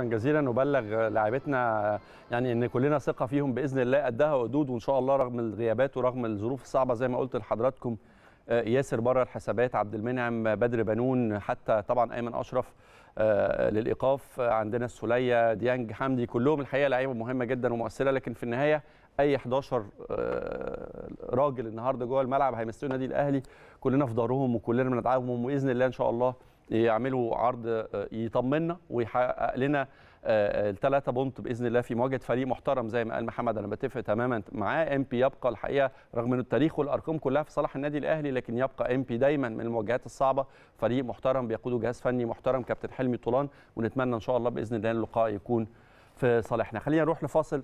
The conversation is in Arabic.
شكرا جزيلا وبلغ لاعبتنا يعني ان كلنا ثقه فيهم باذن الله قدها وقدود وان شاء الله رغم الغيابات ورغم الظروف الصعبه زي ما قلت لحضراتكم آه، ياسر بره الحسابات عبد المنعم بدر بنون حتى طبعا ايمن اشرف آه، للايقاف آه، عندنا السوليه ديانج حمدي كلهم الحقيقه لعيبه مهمه جدا ومؤثره لكن في النهايه اي 11 راجل النهارده جوه الملعب هيمثلوا النادي الاهلي كلنا في دارهم وكلنا بندعمهم وباذن الله ان شاء الله يعملوا عرض آه، يطمنا ويحقق لنا آه، آه، الثلاثة بونت باذن الله في مواجهه فريق محترم زي ما قال محمد انا بتفق تماما معاه ام بي يبقى الحقيقه رغم ان التاريخ والارقام كلها في صالح النادي الاهلي لكن يبقى ام بي دايما من المواجهات الصعبه فريق محترم بيقوده جهاز فني محترم كابتن حلمي طولان ونتمنى ان شاء الله باذن الله اللقاء يكون في صالحنا خلينا نروح لفاصل